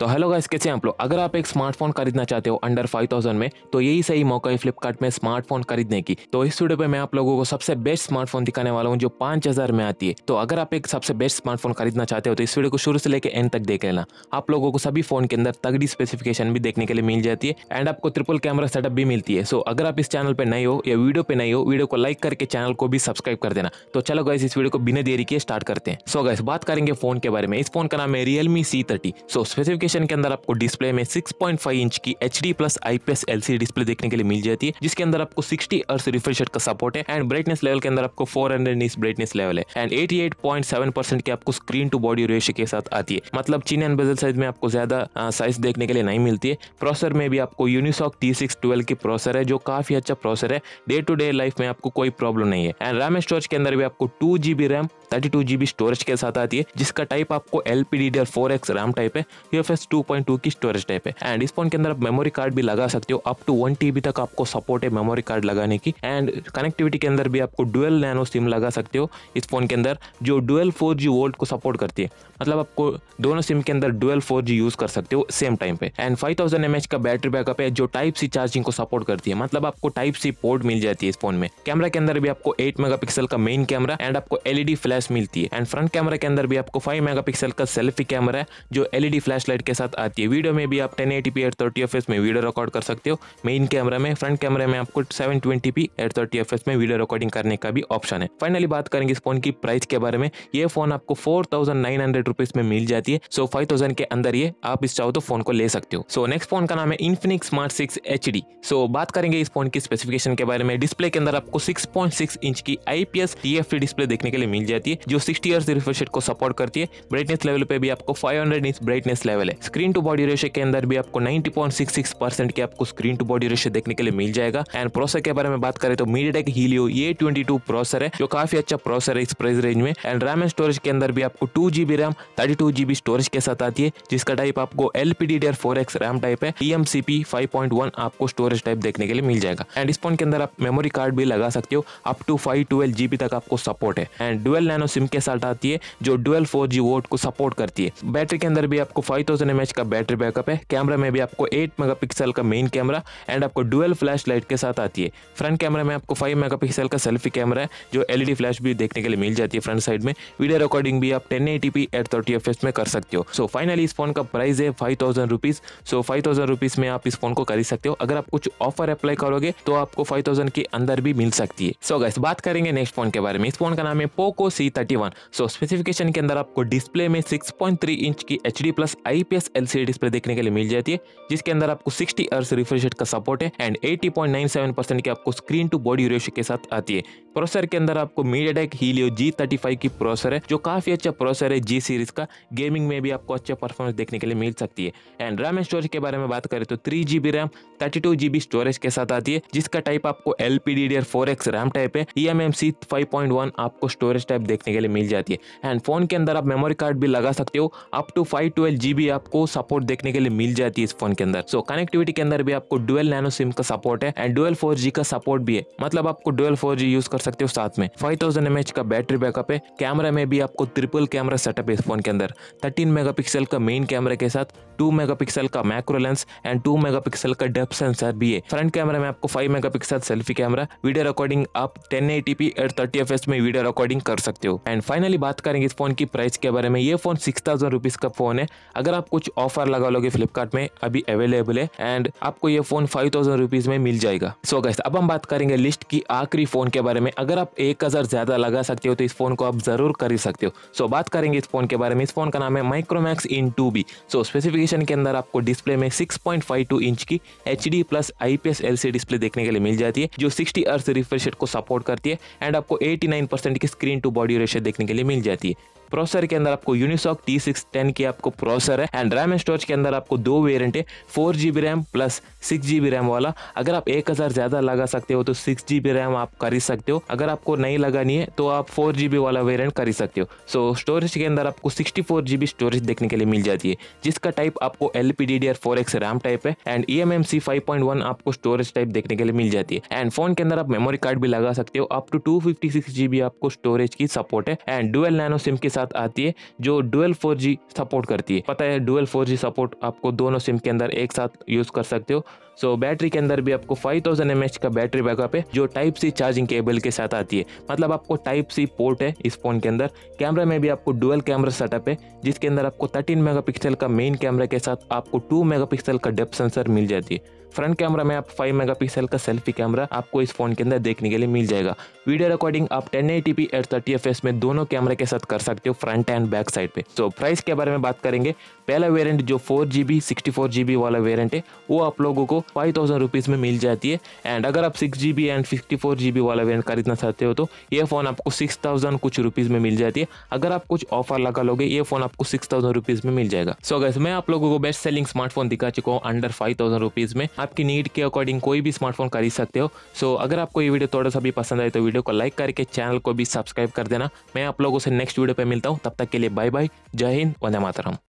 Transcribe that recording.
तो hello guys कैसे हैं आप लोग अगर आप एक स्मार्टफोन खरीदना चाहते हो अंडर 5000 में तो यही सही मौका है फ्लिपकार्ट में स्मार्टफोन खरीदने की तो इस वीडियो पे मैं आप लोगों को सबसे बेस्ट स्मार्टफोन दिखाने वाला हूँ जो 5000 में आती है तो अगर आप एक सबसे बेस्ट स्मार्टफोन खरीदना चाहते हो तो इस वीडियो को शुरू से लेकर एंड तक देख लेना आप लोगों को सभी फोन के अंदर तगड़ी स्पेसिफिकेशन भी देखने के लिए मिल जाती है एंड आपको ट्रिपल कैमरा सेटअप भी मिलती है सो अगर आप इस चैनल पर नहीं हो या वीडियो पे नहीं हो वीडियो को लाइक करके चैनल को भी सब्सक्राइब कर देना तो चलो गाइस इस वीडियो को बिना देरी के स्टार्ट करते हैं सो गाइस बात करेंगे फोन के बारे में इस फोन का नाम है Realme C thirty so specific variation के अंदर आपको डिस्प्ले में 6.5 इंच की H D plus IPS LCD display देखने के लिए मिल जाती है जिसके अंदर आपको 60 अर्स रिफ्रेश का सपोर्ट है एंड ब्राइटनेस लेवल के अंदर आपको 400 नीस ब्राइटनेस लेवल है एंड 88.7 परसेंट की आपको स्क्रीन टू बॉडी रेशियो के साथ आती है मतलब चीन एंड बेजल साइज में आपको ज्यादा साइज देखने के लिए नहीं मिलती है प्रोसेसर में भी आपको यूनिसॉक टी सिक्स की प्रोसेसर है जो काफी अच्छा प्रोसेसर है डे टू डे लाइफ में आपको कोई प्रॉब्लम नहीं है एंड रैम स्टोरेज के अंदर भी आपको two GB RAM thirty two GB storage के साथ आती है जिसका टाइप आपको L P D D four X RAM type है U F S two point two की स्टोरेज टाइप है एंड इस फोन के अंदर आप मेमोरी कार्ड भी लगा सकते हो अप टू वन टी बी तक आपको सपोर्ट है मेमोरी कार्ड लगाने की एंड कनेक्टिविटी के अंदर भी आपको डुअल नैनो सिम लगा सकते हो इस फोन के अंदर जो डुअल फोर जी वोल्ट को सपोर्ट करती है मतलब आपको दोनों सिम के अंदर डुअल फोर जी यूज कर सकते हो सेम टाइम पे and five thousand M H का बैटरी बैकअप है जो टाइप सी चार्जिंग को सपोर्ट करती है मतलब आपको टाइप सी पोर्ट मिल जाती है इस फोन में कैमरा के अंदर भी आपको एट मेगा का मेन कैमरा एंड आपको एलईडी फ्लैश e फ्लैश मिलती है एंड फ्रंट कैमरा के अंदर भी आपको फाइव मेगा का सेल्फी कैमरा है जो एलईडी फ्लैश लाइट के साथ आती है वीडियो में भी आप ten eighty P at thirty F S में वीडियो रिकॉर्ड कर सकते हो मेन कैमरा में फ्रंट कैमरे में आपको seven twenty P at thirty F S में वीडियो रिकॉर्डिंग करने का भी ऑप्शन है फाइनली बात करेंगे इस फोन की प्राइस के बारे में ये फोन आपको four thousand nine hundred rupees में मिल जाती है सो फाइव थाउजेंड के अंदर ये आप इस चाहो तो फोन को ले सकते हो सो नेक्स्ट फोन का नाम है Infinix Smart six H D so बात करेंगे इस फोन की स्पेसिफिकेशन के बारे में डिस्प्ले के अंदर आपको सिक्स पॉइंट सिक्स इंच की आई पी डिस्प्ले देखने के लिए मिल जाती है है जो सिक्सटी ईयर रिफ्रेश को सपोर्ट करती है ब्राइटनेस लेवल पे भी आपको five hundred inch brightness level है स्क्रीन टू बॉडी रेशे के अंदर भी आपको ninety point six six percent के आपको स्क्रीन टू बॉडी रेशे देखने के लिए मिल जाएगा एंड प्रोसेसर के बारे में बात करें तो मीडियाटेक हीलियो ये ट्वेंटी टू प्रोसेसर है जो काफी अच्छा प्रोसेसर है इस प्राइस रेंज में एंड रैम एंड स्टोरेज के अंदर भी आपको two GB RAM thirty two GB storage के साथ आती है जिसका टाइप आपको L P D DR four X RAM type है D M C P five point one आपको स्टोरेज टाइप देखने के लिए मिल जाएगा एंड इस फोन के अंदर आप मेमोरी कार्ड भी लगा सकते हो up to five twelve GB तक आपको सपोर्ट है एंड डुअल नैनो सिम के साथ आती है जो डुअल फोर जी वोट को सपोर्ट करती है बैटरी के अंदर भी आपको फाइव थाउजेंड एम एच का बैटरी बैकअप है कैमरा में भी आपको एट मेगा पिक्सल का मेन कैमरा एंड आपको डुअल फ्लैश लाइट के साथ आती है फ्रंट कैमरा में आपको फाइव मेगा पिक्सल का सेल्फी कैमरा है जो एलईडी फ्लैश e भी देखने के लिए मिल जाती है फ्रंट साइड में वीडियो रिकॉर्डिंग भी आप ten eighty P at thirty F में कर सकते हो सो so, फाइनली इस फोन का प्राइस है five thousand rupees so five thousand rupees में आप इस फोन को खरीद सकते हो अगर आप कुछ ऑफर अप्लाई करोगे तो आपको फाइव थाउजेंड के अंदर भी मिल सकती है सो so, गैस बात करेंगे नेक्स्ट फोन के बारे में इस फोन का नाम है पोको सी सो स्पेसिफिकेशन के अंदर आपको डिस्प्ले में 6.3 इंच की H D plus I P S LCD display देखने के लिए मिल जाती है जिसके अंदर आपको 60 अर्स रिफ्रेश का सपोर्ट है एंड 80.97 परसेंट की आपको स्क्रीन टू बॉडी रेशियो के साथ आती है प्रोसेसर के अंदर आपको MediaTek Helio G thirty five की प्रोसेसर है जो काफी अच्छा प्रोसेसर है जी सीरीज का गेमिंग में भी आपको अच्छा परफॉर्मेंस देखने के लिए मिल सकती है एंड रैम एंड स्टोरेज के बारे में बात करें तो three GB RAM thirty two GB storage के साथ आती है जिसका टाइप आपको L P D D R four X RAM type है E M M C five point one आपको स्टोरेज टाइप देखने के लिए मिल जाती है एंड फ़ोन के अंदर आप मेमोरी कार्ड भी लगा सकते हो up to five twelve G आपको सपोर्ट देखने के लिए मिल जाती है इस फोन के अंदर सो so, कनेक्टिविटी के अंदर भी आपको डुअल नैनो सिम का सपोर्ट है एंड डुअल फोर का सपोर्ट भी है मतलब आपको डुअल फोर यूज कर सकते हो साथ में फाइव थाउजेंड का बैटरी बैकअप है कैमरा में भी आपको ट्रिपल कैमरा सेटअप है इस फोन के अंदर थर्टीन मेगापिक्सल का मेन कैमरा के साथ टू मेगापिक्सल का macro lens and two megapixel का डेप्थ सेंसर भी है फ्रंट कैमरा में आपको five megapixel selfie camera video recording आप ten eighty P at thirty F में वीडियो रिकॉर्डिंग कर सकते सकते हो एंड फाइनली बात करेंगे इस फोन की प्राइस के बारे में ये फोन सिक्स थाउजेंड रुपीज का फोन है अगर आप कुछ ऑफर लगा लोगे फ्लिपकार्ट में अभी अवेलेबल है एंड आपको ये फोन फाइव थाउजेंड रुपीज में मिल जाएगा सो so गैस अब हम बात करेंगे लिस्ट की आखिरी फोन के बारे में अगर आप एक हजार ज्यादा लगा सकते हो तो इस फोन को आप जरूर खरीद सकते हो सो so, बात करेंगे इस फोन के बारे में इस फोन का नाम है Micromax In two B so specification के अंदर आपको डिस्प्ले में six point five two inch की H D plus I P S L C display देखने के लिए मिल जाती है जो सिक्सटी अर्थ रिफ्रेश को सपोर्ट करती है एंड आपको एटी नाइन परसेंट की स्क्रीन टू बॉडी बड़ी देखने के लिए मिल जाती है प्रोसेसर के अंदर आपको यूनिसॉक टी सिक्स टेन की आपको प्रोसेसर है एंड रैम एंड स्टोरेज के अंदर आपको दो वेरियंट है four GB RAM plus six GB RAM वाला अगर आप एक हजार ज्यादा लगा सकते हो तो सिक्स जीबी रैम आप कर सकते हो अगर आपको नहीं लगानी है तो आप फोर जीबी वाला वेरियंट कर सकते हो सो so, स्टोरेज के अंदर आपको सिक्सटी फोर जीबी स्टोरेज देखने के लिए मिल जाती है जिसका टाइप आपको L P D D R four X RAM type है and E M M C five point one आपको स्टोरेज टाइप देखने के लिए मिल जाती है एंड फोन के अंदर आप मेमोरी कार्ड भी लगा सकते हो up to two fifty six GB आपको स्टोरेज की सपोर्ट है एंड डुअल नैनो सिम के साथ साथ आती है जो डुअल फोर सपोर्ट करती है पता है डुअल फोर सपोर्ट आपको दोनों सिम के अंदर एक साथ यूज़ कर सकते हो सो so, बैटरी के अंदर भी आपको 5000 थाउजेंड का बैटरी बैकअप है जो टाइप सी चार्जिंग केबल के साथ आती है मतलब आपको टाइप सी पोर्ट है इस फोन के अंदर कैमरा में भी आपको डुअल कैमरा सेटअप है जिसके अंदर आपको 13 मेगापिक्सल का मेन कैमरा के साथ आपको 2 मेगापिक्सल का डेप्थ सेंसर मिल जाती है फ्रंट कैमरा में आप 5 मेगापिक्सल का सेल्फी कैमरा आपको इस फोन के अंदर देखने के लिए मिल जाएगा वीडियो रिकॉर्डिंग आप ten eighty P at thirty F में दोनों कैमरे के साथ कर सकते हो फ्रंट एंड बैक साइड पे तो प्राइस के बारे में बात करेंगे पहला वेरियंट जो four G B sixty four G B वाला वेरियंट है वो आप लोगों को फाइव थाउजेंड रुपीज़ में मिल जाती है एंड अगर आप six G B and sixty four G B वाला वेरियंट खरीदना चाहते हो तो ये फ़ोन आपको सिक्स थाउजेंड कुछ रुपीज़ में मिल जाती है अगर आप कुछ ऑफर लगा लोगे ये फ़ोन आपको सिक्स थाउजेंड रुपीज़ में मिल जाएगा सो so, अगर मैं आप लोगों को बेस्ट सेलिंग स्मार्टफोन दिखा चुका हूँ अंडर फाइव थाउजेंड रुपीज़ में आपकी नीड के अकॉर्डिंग कोई भी स्मार्टफोन खरीद सकते हो सो अगर आपको ये वीडियो थोड़ा सा भी पसंद आए तो वीडियो को लाइक करके चैनल को भी सब्सक्राइब कर देना मैं आप लोगों से नेक्स्ट वीडियो पर मिलता हूँ तब तक के लिए बाय बाय जय हिंद वंदे मातरम